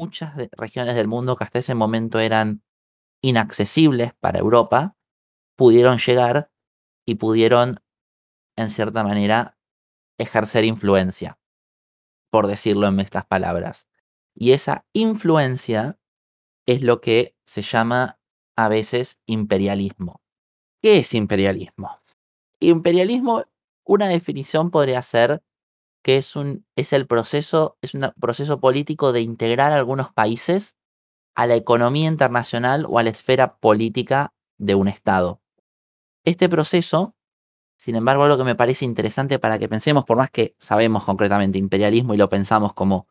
muchas regiones del mundo que hasta ese momento eran inaccesibles para Europa, pudieron llegar y pudieron, en cierta manera, ejercer influencia, por decirlo en estas palabras. Y esa influencia es lo que se llama a veces imperialismo. ¿Qué es imperialismo? Imperialismo, una definición podría ser que es, un, es el proceso, es un proceso político de integrar algunos países a la economía internacional o a la esfera política de un Estado. Este proceso, sin embargo, lo que me parece interesante para que pensemos, por más que sabemos concretamente imperialismo y lo pensamos como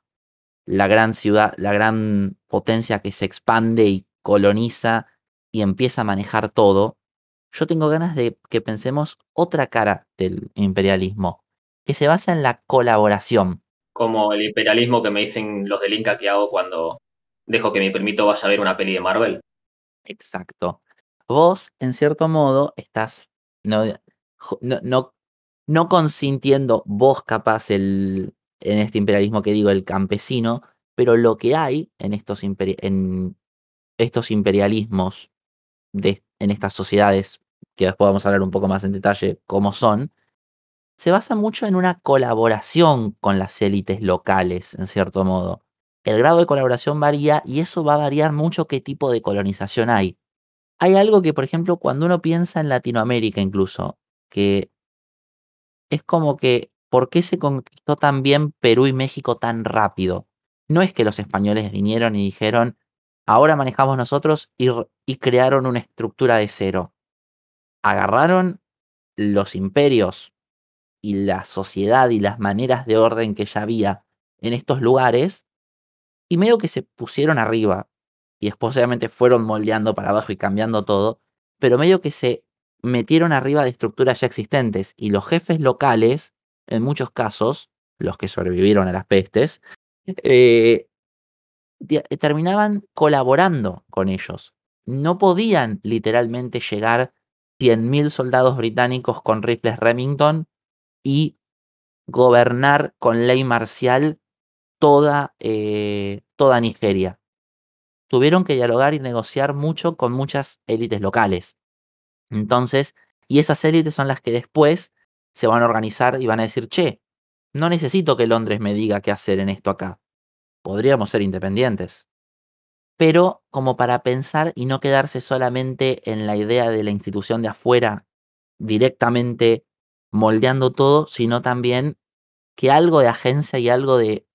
la gran ciudad, la gran potencia que se expande y coloniza y empieza a manejar todo, yo tengo ganas de que pensemos otra cara del imperialismo, que se basa en la colaboración. Como el imperialismo que me dicen los del Inca que hago cuando dejo que me permito vaya a ver una peli de Marvel. Exacto. Vos, en cierto modo, estás no, no, no, consintiendo vos capaz el, en este imperialismo que digo, el campesino, pero lo que hay en estos, en estos imperialismos, de, en estas sociedades, que después vamos a hablar un poco más en detalle cómo son, se basa mucho en una colaboración con las élites locales, en cierto modo. El grado de colaboración varía y eso va a variar mucho qué tipo de colonización hay. Hay algo que, por ejemplo, cuando uno piensa en Latinoamérica incluso, que es como que, ¿por qué se conquistó tan bien Perú y México tan rápido? No es que los españoles vinieron y dijeron, ahora manejamos nosotros y, y crearon una estructura de cero. Agarraron los imperios y la sociedad y las maneras de orden que ya había en estos lugares, y medio que se pusieron arriba, y después obviamente fueron moldeando para abajo y cambiando todo, pero medio que se metieron arriba de estructuras ya existentes, y los jefes locales, en muchos casos, los que sobrevivieron a las pestes, eh, eh, terminaban colaborando con ellos. No podían literalmente llegar 100.000 soldados británicos con rifles Remington y gobernar con ley marcial toda, eh, toda Nigeria. Tuvieron que dialogar y negociar mucho con muchas élites locales. Entonces, y esas élites son las que después se van a organizar y van a decir, che, no necesito que Londres me diga qué hacer en esto acá. Podríamos ser independientes. Pero como para pensar y no quedarse solamente en la idea de la institución de afuera directamente moldeando todo, sino también que algo de agencia y algo de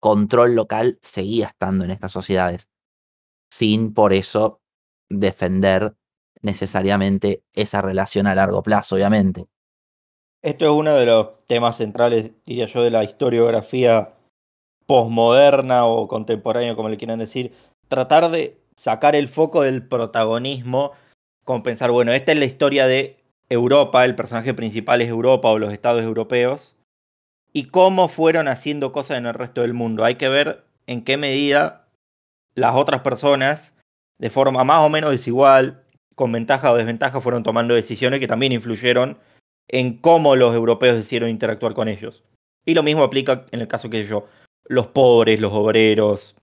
control local seguía estando en estas sociedades, sin por eso defender necesariamente esa relación a largo plazo, obviamente. Esto es uno de los temas centrales, diría yo, de la historiografía posmoderna o contemporánea, como le quieran decir, tratar de sacar el foco del protagonismo, con pensar, bueno, esta es la historia de Europa, el personaje principal es Europa o los estados europeos, y cómo fueron haciendo cosas en el resto del mundo. Hay que ver en qué medida las otras personas, de forma más o menos desigual, con ventaja o desventaja, fueron tomando decisiones que también influyeron en cómo los europeos decidieron interactuar con ellos. Y lo mismo aplica en el caso que yo, los pobres, los obreros,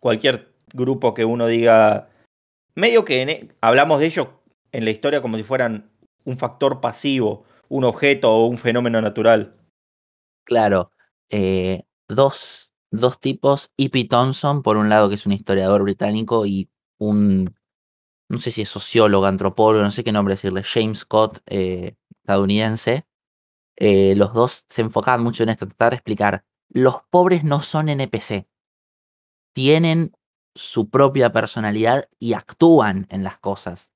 cualquier grupo que uno diga, medio que e, hablamos de ellos en la historia como si fueran un factor pasivo, un objeto o un fenómeno natural. Claro, eh, dos, dos tipos, E.P. Thompson, por un lado que es un historiador británico y un, no sé si es sociólogo, antropólogo, no sé qué nombre decirle, James Scott, eh, estadounidense, eh, los dos se enfocaban mucho en esto, tratar de explicar, los pobres no son NPC, tienen su propia personalidad y actúan en las cosas.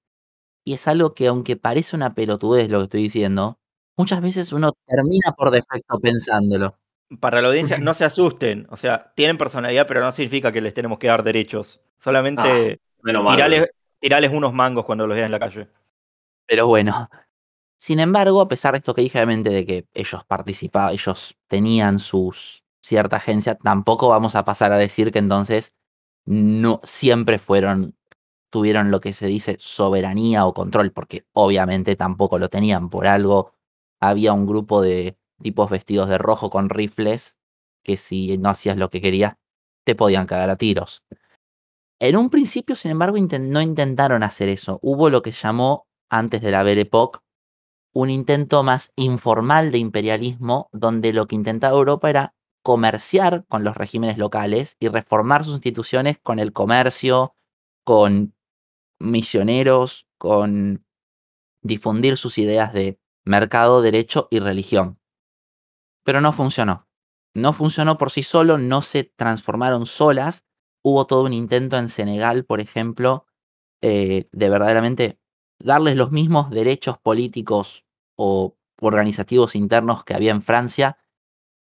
Y es algo que aunque parece una pelotudez lo que estoy diciendo, muchas veces uno termina por defecto pensándolo. Para la audiencia, no se asusten. O sea, tienen personalidad, pero no significa que les tenemos que dar derechos. Ah, Solamente tirales, unos mangos cuando los vean en la calle. Pero bueno. Sin embargo, a pesar de esto que dije, obviamente, de que ellos participaban, ellos tenían sus cierta agencia, tampoco vamos a pasar a decir que entonces no siempre fueron tuvieron lo que se dice soberanía o control, porque obviamente tampoco lo tenían. Por algo había un grupo de tipos vestidos de rojo con rifles que si no hacías lo que querías te podían cagar a tiros. En un principio, sin embargo, no intentaron hacer eso. Hubo lo que llamó, antes de la Belle Époque, un intento más informal de imperialismo, donde lo que intentaba Europa era comerciar con los regímenes locales y reformar sus instituciones con el comercio, con misioneros, con difundir sus ideas de mercado, derecho y religión. Pero no funcionó. No funcionó por sí solo, no se transformaron solas. Hubo todo un intento en Senegal, por ejemplo, eh, de verdaderamente darles los mismos derechos políticos o organizativos internos que había en Francia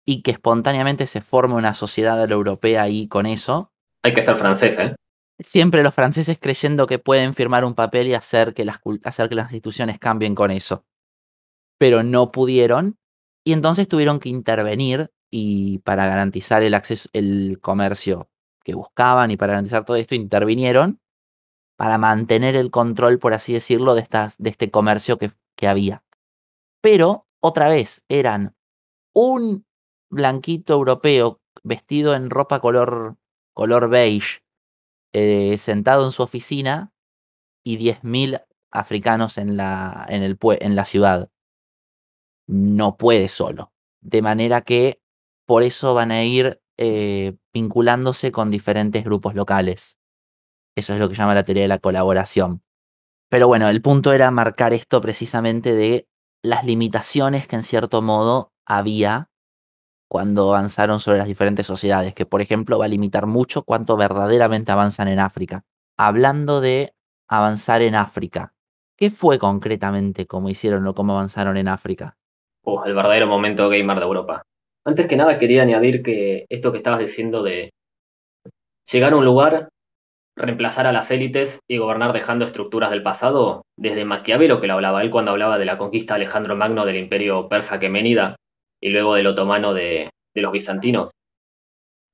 y que espontáneamente se forme una sociedad europea ahí con eso. Hay que ser francés, ¿eh? Siempre los franceses creyendo que pueden firmar un papel y hacer que las, hacer que las instituciones cambien con eso. Pero no pudieron y entonces tuvieron que intervenir y para garantizar el acceso, el comercio que buscaban y para garantizar todo esto, intervinieron para mantener el control, por así decirlo, de, estas, de este comercio que, que había. Pero, otra vez, eran un blanquito europeo vestido en ropa color, color beige eh, sentado en su oficina y 10.000 africanos en la, en, la ciudad. No puede solo. De manera que por eso van a ir eh, vinculándose con diferentes grupos locales. Eso es lo que llama la teoría de la colaboración. Pero bueno, el punto era marcar esto precisamente de las limitaciones que en cierto modo había cuando avanzaron sobre las diferentes sociedades, que por ejemplo va a limitar mucho cuánto verdaderamente avanzan en África. Hablando de avanzar en África, ¿qué fue concretamente cómo hicieron o cómo avanzaron en África? el verdadero momento gamer de Europa. Antes que nada quería añadir que esto que estabas diciendo de llegar a un lugar, reemplazar a las élites y gobernar dejando estructuras del pasado, desde Maquiavelo que lo hablaba él cuando hablaba de la conquista de Alejandro Magno del imperio persa que menida y luego del otomano de, los bizantinos.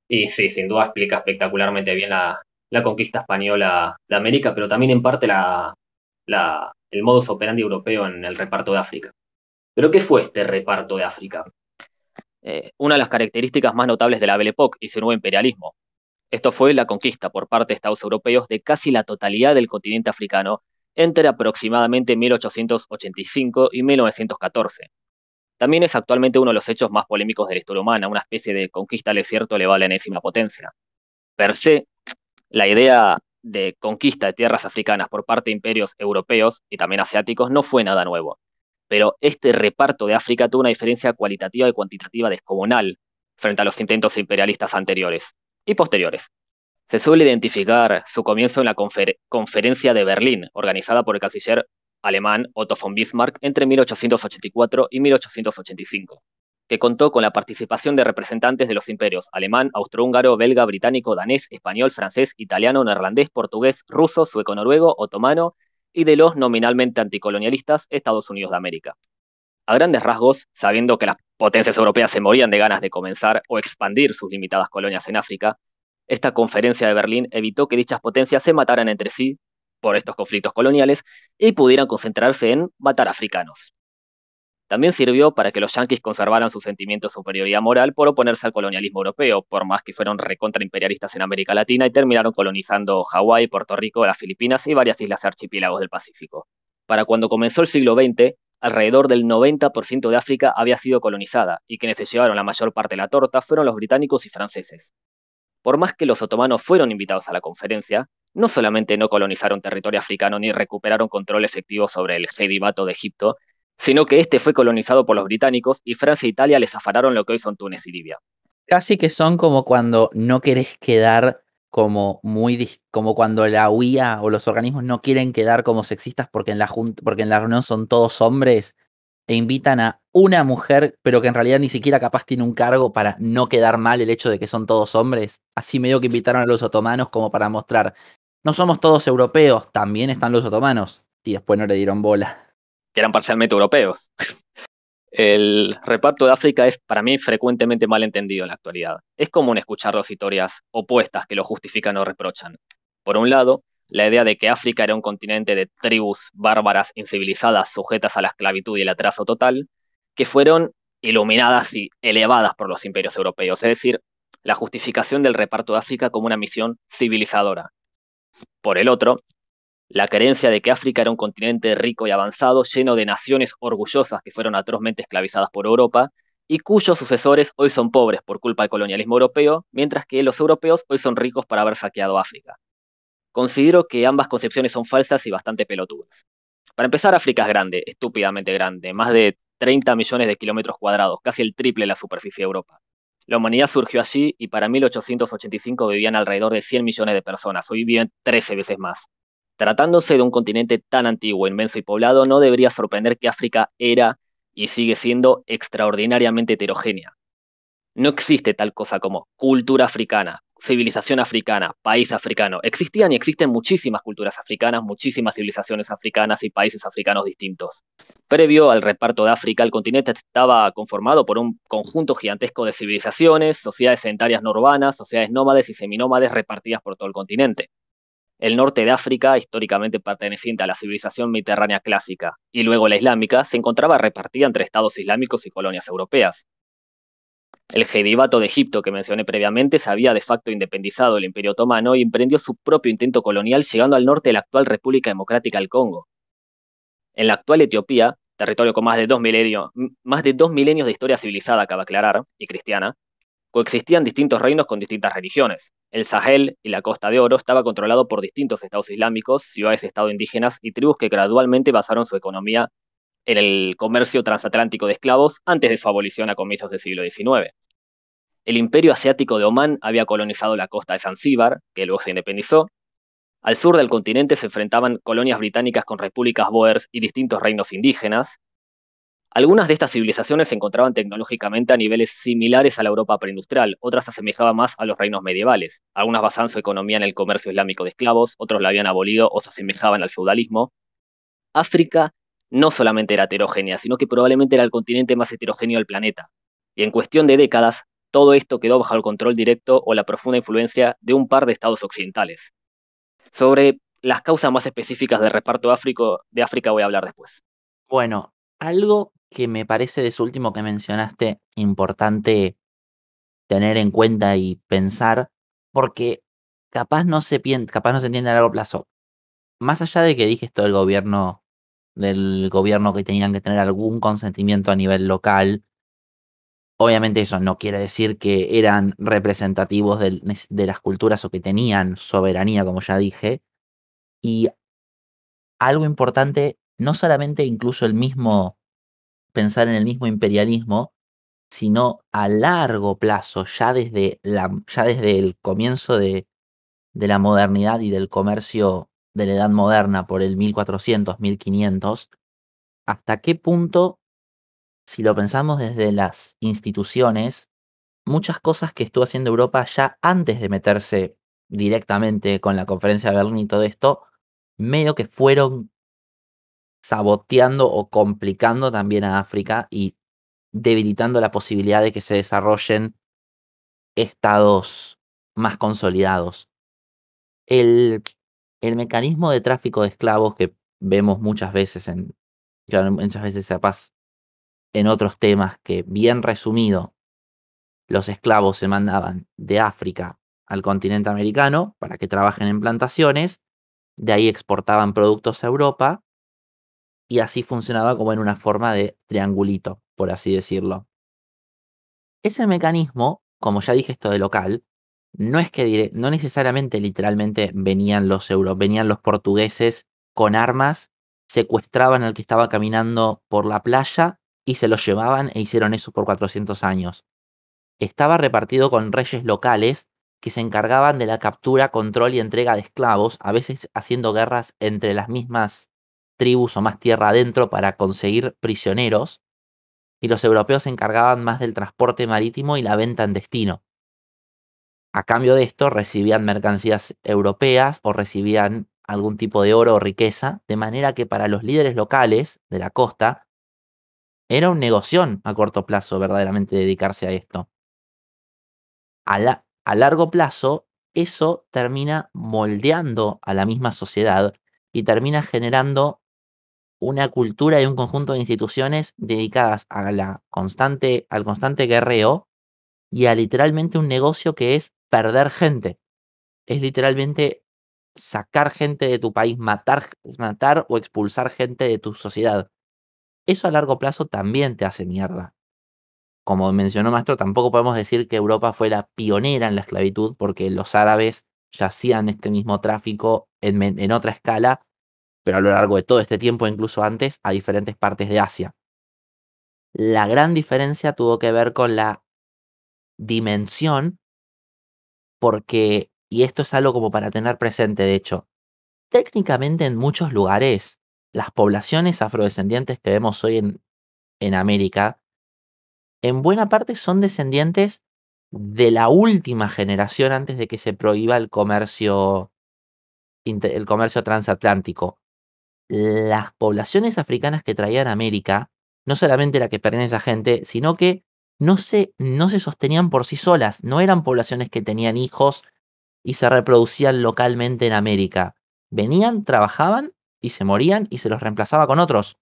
Y sí, sin duda explica espectacularmente bien la, conquista española de América, pero también en parte la, el modus operandi europeo en el reparto de África. ¿Pero qué fue este reparto de África? Eh, una de las características más notables de la Belle Époque y su nuevo imperialismo. Esto fue la conquista por parte de Estados europeos de casi la totalidad del continente africano entre aproximadamente 1885 y 1914. También es actualmente uno de los hechos más polémicos de la historia humana, una especie de conquista al desierto le la enésima potencia. Per se, la idea de conquista de tierras africanas por parte de imperios europeos y también asiáticos no fue nada nuevo. Pero este reparto de África tuvo una diferencia cualitativa y cuantitativa descomunal frente a los intentos imperialistas anteriores y posteriores. Se suele identificar su comienzo en la conferencia de Berlín, organizada por el canciller alemán Otto von Bismarck entre 1884 y 1885, que contó con la participación de representantes de los imperios alemán, austrohúngaro, belga, británico, danés, español, francés, italiano, neerlandés, portugués, ruso, sueco-noruego, otomano y de los nominalmente anticolonialistas Estados Unidos de América. A grandes rasgos, sabiendo que las potencias europeas se morían de ganas de comenzar o expandir sus limitadas colonias en África, esta conferencia de Berlín evitó que dichas potencias se mataran entre sí por estos conflictos coloniales y pudieran concentrarse en matar africanos. También sirvió para que los yanquis conservaran su sentimiento de superioridad moral por oponerse al colonialismo europeo, por más que fueron recontraimperialistas en América Latina y terminaron colonizando Hawái, Puerto Rico, las Filipinas y varias islas archipiélagos del Pacífico. Para cuando comenzó el siglo XX, alrededor del 90% de África había sido colonizada, y quienes se llevaron la mayor parte de la torta fueron los británicos y franceses por más que los otomanos fueron invitados a la conferencia, no solamente no colonizaron territorio africano ni recuperaron control efectivo sobre el Heidivato de Egipto, sino que este fue colonizado por los británicos y Francia e Italia les afararon lo que hoy son Túnez y Libia. Casi que son como cuando no querés quedar como muy como cuando la UIA o los organismos no quieren quedar como sexistas porque en la porque en la reunión son todos hombres e invitan a una mujer, pero que en realidad ni siquiera capaz tiene un cargo para no quedar mal el hecho de que son todos hombres. Así medio que invitaron a los otomanos como para mostrar, no somos todos europeos, también están los otomanos. Y después no le dieron bola. Que eran parcialmente europeos. El reparto de África es para mí frecuentemente mal entendido en la actualidad. Es común escuchar dos historias opuestas que lo justifican o reprochan. Por un lado, la idea de que África era un continente de tribus bárbaras incivilizadas sujetas a la esclavitud y el atraso total, que fueron iluminadas y elevadas por los imperios europeos, es decir, la justificación del reparto de África como una misión civilizadora. Por el otro, la creencia de que África era un continente rico y avanzado, lleno de naciones orgullosas que fueron atrozmente esclavizadas por Europa y cuyos sucesores hoy son pobres por culpa del colonialismo europeo, mientras que los europeos hoy son ricos para haber saqueado África. Considero que ambas concepciones son falsas y bastante pelotudas. Para empezar, África es grande, estúpidamente grande, más de 30 millones de kilómetros cuadrados, casi el triple de la superficie de Europa. La humanidad surgió allí y para 1885 vivían alrededor de 100 millones de personas, hoy viven 13 veces más. Tratándose de un continente tan antiguo, inmenso y poblado, no debería sorprender que África era y sigue siendo extraordinariamente heterogénea. No existe tal cosa como cultura africana, civilización africana, país africano. Existían y existen muchísimas culturas africanas, muchísimas civilizaciones africanas y países africanos distintos. Previo al reparto de África, el continente estaba conformado por un conjunto gigantesco de civilizaciones, sociedades sedentarias no urbanas, sociedades nómades y seminómades repartidas por todo el continente. El norte de África, históricamente perteneciente a la civilización mediterránea clásica y luego la islámica, se encontraba repartida entre estados islámicos y colonias europeas. El Jedivato de Egipto que mencioné previamente se había de facto independizado del Imperio Otomano y emprendió su propio intento colonial llegando al norte de la actual República Democrática del Congo. En la actual Etiopía, territorio con más de dos milenios, de historia civilizada, cabe aclarar, y cristiana, coexistían distintos reinos con distintas religiones. El Sahel y la Costa de Oro estaba controlado por distintos estados islámicos, ciudades-estado indígenas y tribus que gradualmente basaron su economía en el comercio transatlántico de esclavos antes de su abolición a comienzos del siglo XIX. El imperio asiático de Omán había colonizado la costa de Zanzíbar, que luego se independizó. Al sur del continente se enfrentaban colonias británicas con repúblicas boers y distintos reinos indígenas. Algunas de estas civilizaciones se encontraban tecnológicamente a niveles similares a la Europa preindustrial, otras se asemejaban más a los reinos medievales. Algunas basaban su economía en el comercio islámico de esclavos, otros la habían abolido o se asemejaban al feudalismo. África no solamente era heterogénea, sino que probablemente era el continente más heterogéneo del planeta. Y en cuestión de décadas, todo esto quedó bajo el control directo o la profunda influencia de un par de estados occidentales. Sobre las causas más específicas del reparto de África voy a hablar después. Bueno, algo que me parece de su último que mencionaste importante tener en cuenta y pensar, porque capaz no se, capaz no se entiende a largo plazo. Más allá de que dije esto del gobierno del gobierno que tenían que tener algún consentimiento a nivel local. Obviamente eso no quiere decir que eran representativos de, las culturas o que tenían soberanía, como ya dije. Y algo importante, no solamente incluso el mismo, pensar en el mismo imperialismo, sino a largo plazo, ya desde, ya desde el comienzo de, de la modernidad y del comercio de la Edad Moderna por el 1400, 1500, hasta qué punto, si lo pensamos desde las instituciones, muchas cosas que estuvo haciendo Europa ya antes de meterse directamente con la conferencia de Berlín y todo esto, medio que fueron saboteando o complicando también a África y debilitando la posibilidad de que se desarrollen estados más consolidados. El el mecanismo de tráfico de esclavos que vemos muchas veces en, muchas veces en otros temas que bien resumido, los esclavos se mandaban de África al continente americano para que trabajen en plantaciones, de ahí exportaban productos a Europa y así funcionaba como en una forma de triangulito, por así decirlo. Ese mecanismo, como ya dije esto de local, no es que no necesariamente literalmente venían los europeos, venían los portugueses con armas, secuestraban al que estaba caminando por la playa y se los llevaban e hicieron eso por 400 años. Estaba repartido con reyes locales que se encargaban de la captura, control y entrega de esclavos, a veces haciendo guerras entre las mismas tribus o más tierra adentro para conseguir prisioneros, y los europeos se encargaban más del transporte marítimo y la venta en destino a cambio de esto recibían mercancías europeas o recibían algún tipo de oro o riqueza, de manera que para los líderes locales de la costa era un negocio a corto plazo verdaderamente dedicarse a esto. A, largo plazo, eso termina moldeando a la misma sociedad y termina generando una cultura y un conjunto de instituciones dedicadas a la constante, al constante guerreo y a literalmente un negocio que es perder gente. Es literalmente sacar gente de tu país, matar, matar o expulsar gente de tu sociedad. Eso a largo plazo también te hace mierda. Como mencionó Maestro, tampoco podemos decir que Europa fue la pionera en la esclavitud, porque los árabes ya hacían este mismo tráfico en, en otra escala, pero a lo largo de todo este tiempo, incluso antes, a diferentes partes de Asia. La gran diferencia tuvo que ver con la dimensión porque, y esto es algo como para tener presente, de hecho, técnicamente en muchos lugares, las poblaciones afrodescendientes que vemos hoy en, América, en buena parte son descendientes de la última generación antes de que se prohíba el comercio, el comercio transatlántico. Las poblaciones africanas que traían América, no solamente la que pertenece a gente, sino que no se, sostenían por sí solas, no eran poblaciones que tenían hijos y se reproducían localmente en América. Venían, trabajaban y se morían y se los reemplazaba con otros,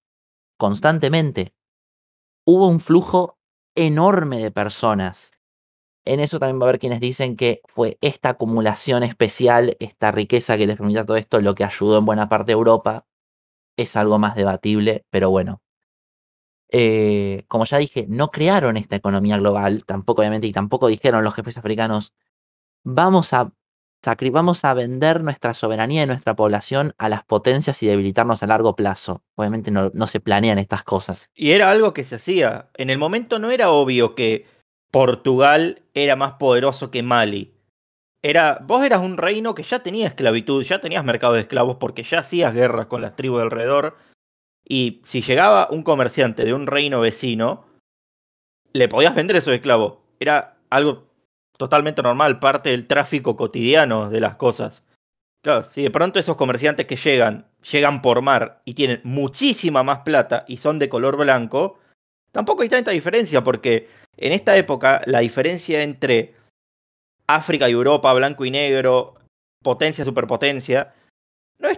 constantemente. Hubo un flujo enorme de personas. En eso también va a haber quienes dicen que fue esta acumulación especial, esta riqueza que les permitió todo esto, lo que ayudó en buena parte a Europa. Es algo más debatible, pero bueno, eh, como ya dije, no crearon esta economía global, tampoco obviamente, y tampoco dijeron los jefes africanos, vamos a, vamos a vender nuestra soberanía y nuestra población a las potencias y debilitarnos a largo plazo. Obviamente no, se planean estas cosas. Y era algo que se hacía. En el momento no era obvio que Portugal era más poderoso que Mali. Era, vos eras un reino que ya tenía esclavitud, ya tenías mercado de esclavos porque ya hacías guerras con las tribus de alrededor y si llegaba un comerciante de un reino vecino, le podías vender esos esclavo. Era algo totalmente normal, parte del tráfico cotidiano de las cosas. Claro, si de pronto esos comerciantes que llegan, llegan por mar y tienen muchísima más plata y son de color blanco, tampoco hay tanta diferencia porque en esta época la diferencia entre África y Europa, blanco y negro, potencia, superpotencia,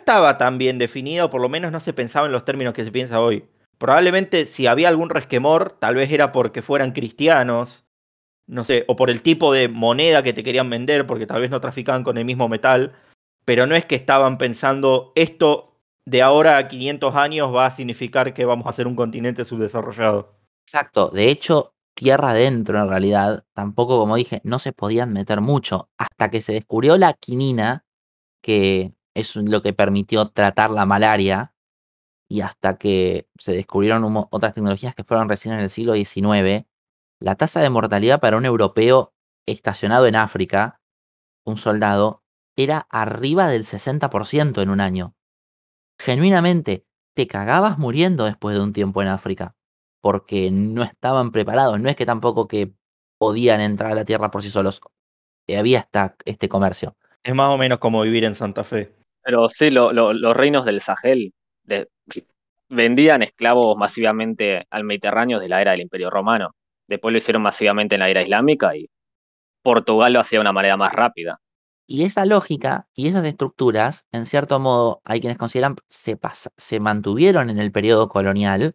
estaba tan bien definido, por lo menos no se pensaba en los términos que se piensa hoy. Probablemente si había algún resquemor, tal vez era porque fueran cristianos, no sé, o por el tipo de moneda que te querían vender, porque tal vez no traficaban con el mismo metal, pero no es que estaban pensando esto de ahora a 500 años va a significar que vamos a ser un continente subdesarrollado. Exacto, de hecho, tierra adentro en realidad, tampoco como dije, no se podían meter mucho hasta que se descubrió la quinina, que es lo que permitió tratar la malaria y hasta que se descubrieron otras tecnologías que fueron recién en el siglo XIX, la tasa de mortalidad para un europeo estacionado en África, un soldado, era arriba del 60% en un año. Genuinamente, te cagabas muriendo después de un tiempo en África, porque no estaban preparados, no es que tampoco que podían entrar a la tierra por sí solos, eh, había hasta este comercio. Es más o menos como vivir en Santa Fe. Pero sí, los reinos del Sahel vendían esclavos masivamente al Mediterráneo desde la era del Imperio Romano. Después lo hicieron masivamente en la era islámica y Portugal lo hacía de una manera más rápida. Y esa lógica y esas estructuras, en cierto modo, hay quienes consideran se, se mantuvieron en el periodo colonial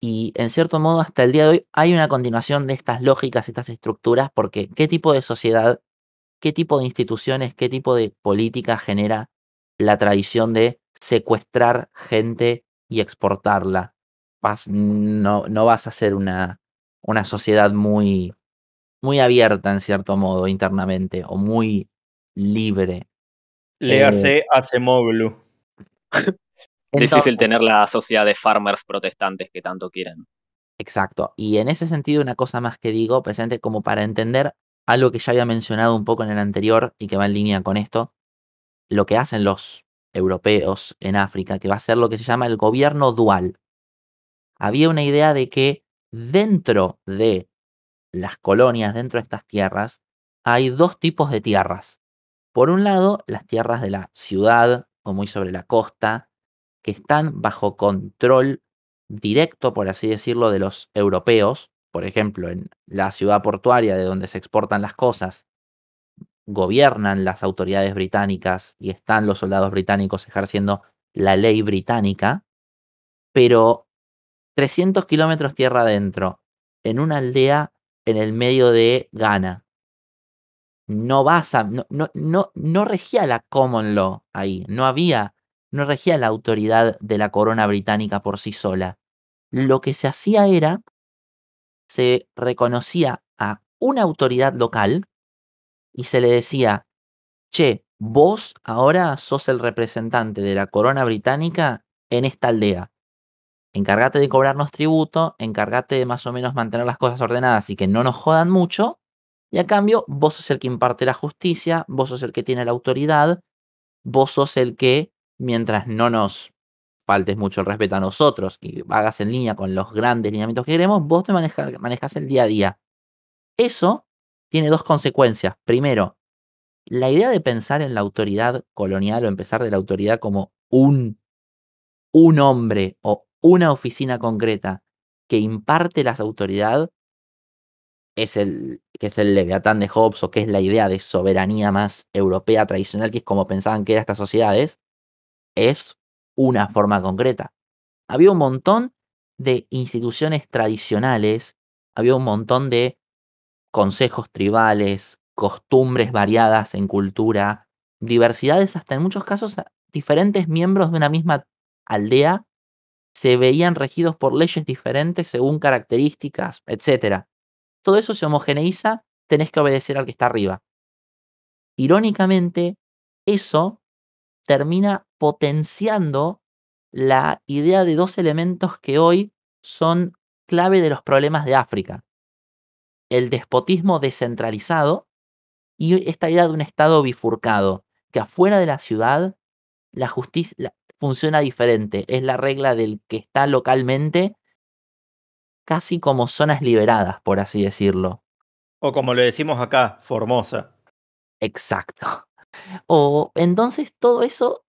y en cierto modo hasta el día de hoy hay una continuación de estas lógicas, estas estructuras, porque ¿qué tipo de sociedad qué tipo de instituciones, qué tipo de política genera la tradición de secuestrar gente y exportarla. no, vas a ser una, una sociedad muy, muy abierta, en cierto modo, internamente, o muy libre. Eh Le hace a Semoglu. Es Difícil tener la sociedad de farmers protestantes que tanto quieren. Exacto. Y en ese sentido, una cosa más que digo, presente como para entender algo que ya había mencionado un poco en el anterior y que va en línea con esto, lo que hacen los europeos en África, que va a ser lo que se llama el gobierno dual. Había una idea de que dentro de las colonias, dentro de estas tierras, hay dos tipos de tierras. Por un lado, las tierras de la ciudad o muy sobre la costa, que están bajo control directo, por así decirlo, de los europeos, por ejemplo, en la ciudad portuaria de donde se exportan las cosas, gobiernan las autoridades británicas y están los soldados británicos ejerciendo la ley británica, pero 300 kilómetros tierra adentro, en una aldea en el medio de Ghana, no vas no, no regía la common law ahí, no había, no regía la autoridad de la corona británica por sí sola. Lo que se hacía era se reconocía a una autoridad local y se le decía, che, vos ahora sos el representante de la corona británica en esta aldea. Encárgate de cobrarnos tributo, encárgate de más o menos mantener las cosas ordenadas y que no nos jodan mucho. Y a cambio, vos sos el que imparte la justicia, vos sos el que tiene la autoridad, vos sos el que, mientras no nos faltes mucho el respeto a nosotros y hagas en línea con los grandes lineamientos que queremos, vos te manejas, manejas el día a día. Eso tiene dos consecuencias. Primero, la idea de pensar en la autoridad colonial o empezar de la autoridad como un, un hombre o una oficina concreta que imparte la autoridad es el, que es el Leviatán de Hobbes o que es la idea de soberanía más europea tradicional, que es como pensaban que eran estas sociedades, es una forma concreta. Había un montón de instituciones tradicionales, había un montón de consejos tribales, costumbres variadas en cultura, diversidades hasta en muchos casos ah, diferentes miembros de una misma aldea se veían regidos por leyes diferentes según características, etc. Todo eso se homogeneiza, tenés que obedecer al que está arriba. Irónicamente, eso termina potenciando la idea de dos elementos que hoy son clave de los problemas de África. El despotismo descentralizado y esta idea de un Estado bifurcado, que afuera de la ciudad la justicia funciona diferente, es la regla del que está localmente casi como zonas liberadas, por así decirlo. O como le decimos acá, Formosa. Exacto. O entonces todo eso,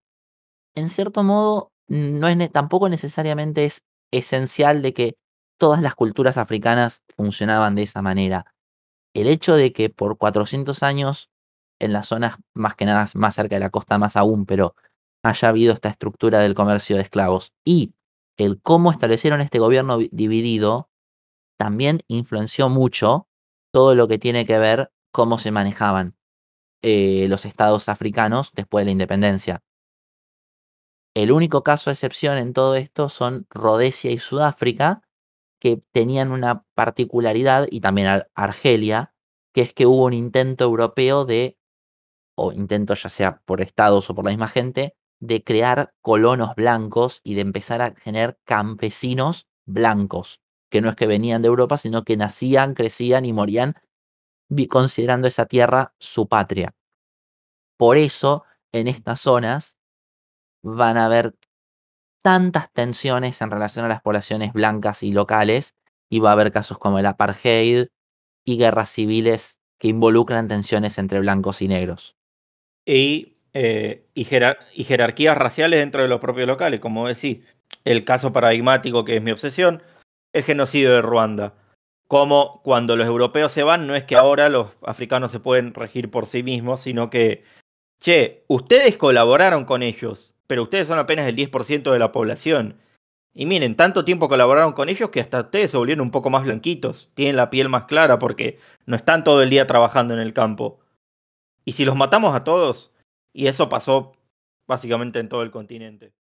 en cierto modo, no es tampoco necesariamente es esencial de que todas las culturas africanas funcionaban de esa manera. El hecho de que por 400 años, en las zonas más que nada más cerca de la costa, más aún, pero haya habido esta estructura del comercio de esclavos y el cómo establecieron este gobierno dividido, también influenció mucho todo lo que tiene que ver cómo se manejaban. Eh, los estados africanos después de la independencia. El único caso de excepción en todo esto son Rodesia y Sudáfrica, que tenían una particularidad, y también Argelia, que es que hubo un intento europeo de, o intento ya sea por estados o por la misma gente, de crear colonos blancos y de empezar a generar campesinos blancos, que no es que venían de Europa, sino que nacían, crecían y morían considerando esa tierra su patria. Por eso, en estas zonas van a haber tantas tensiones en relación a las poblaciones blancas y locales, y va a haber casos como el apartheid y guerras civiles que involucran tensiones entre blancos y negros. Y, eh, y, jerarquías raciales dentro de los propios locales, como decís, el caso paradigmático que es mi obsesión, el genocidio de Ruanda como cuando los europeos se van, no es que ahora los africanos se pueden regir por sí mismos, sino que, che, ustedes colaboraron con ellos, pero ustedes son apenas el 10% de la población. Y miren, tanto tiempo colaboraron con ellos que hasta ustedes se volvieron un poco más blanquitos, tienen la piel más clara porque no están todo el día trabajando en el campo. Y si los matamos a todos, y eso pasó básicamente en todo el continente.